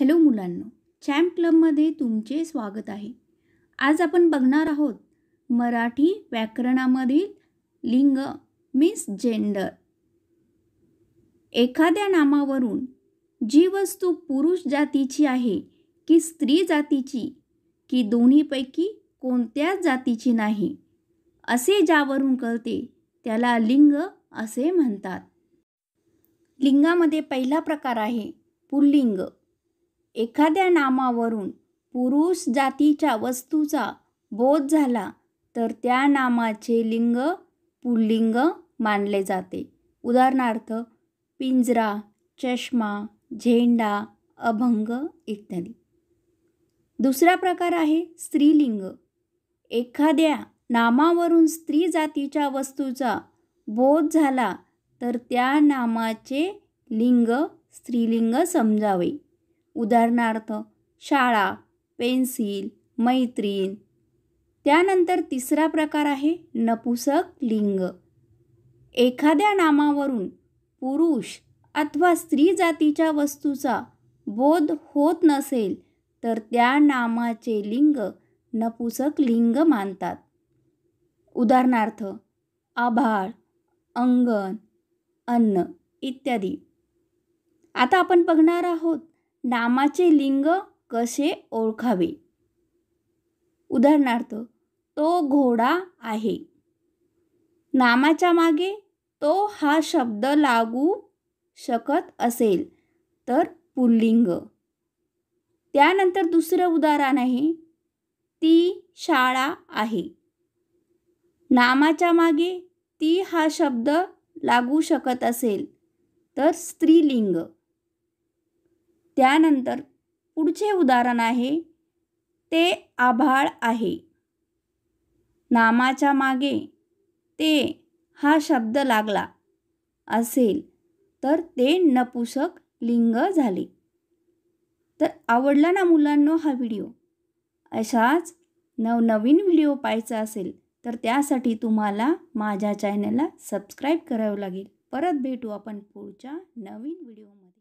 hello मुलांनो champ क्लबमध्ये तुमचे स्वागत आहे आज आपण बघणार आहोत मराठी व्याकरणामधील लिंग मीन्स जेंडर एखाद्या नामावरून जी वस्तू पुरुष जातीची आहे की स्त्री जातीची की दोन्हीपैकी कोणत्याच जातीची नाही असे ज्यावरून कळते त्याला लिंग असे म्हणतात लिंगामध्ये पहिला प्रकार आहे पुल्लिंग एखाद्या नामावरून पुरुष जातीच्या वस्तूचा बोध झाला तर त्या नामाचे लिंग पुल्लिंग मानले जाते उदाहरणार्थ पिंजरा चष्मा झेंडा अभंग इत्यादी दुसरा प्रकार आहे स्त्रीलिंग एखाद्या नामावरून स्त्री जातीच्या वस्तूचा बोध झाला तर त्या नामाचे लिंग स्त्रीलिंग समजावे उदाहरणार्थ शाळा पेन्सिल मैत्रीण त्यानंतर तिसरा प्रकार आहे नपुसक लिंग एखाद्या नामावरून पुरुष अथवा स्त्री जातीच्या वस्तूचा बोध होत नसेल तर त्या नामाचे लिंग नपुसक लिंग मानतात उदाहरणार्थ आभाळ अंगण अन्न इत्यादी आता आपण बघणार आहोत नामाचे लिंग कसे ओळखावे उदाहरणार्थ तो घोडा आहे नामाच्या मागे तो हा शब्द लागू शकत असेल तर पुल्लिंग त्यानंतर दुसरं उदाहरण आहे ती शाळा आहे नामाच्या मागे ती हा शब्द लागू शकत असेल तर स्त्रीलिंग त्यानंतर पुढचे उदाहरण आहे ते आभाळ आहे नामाच्या मागे ते हा शब्द लागला असेल तर ते नपुसक लिंग झाले तर आवडला ना मुलांनो हा व्हिडिओ अशाच नवनवीन व्हिडिओ पाहायचा असेल तर त्यासाठी तुम्हाला माझ्या चॅनलला सबस्क्राईब करावं लागेल परत भेटू आपण पुढच्या नवीन व्हिडिओमध्ये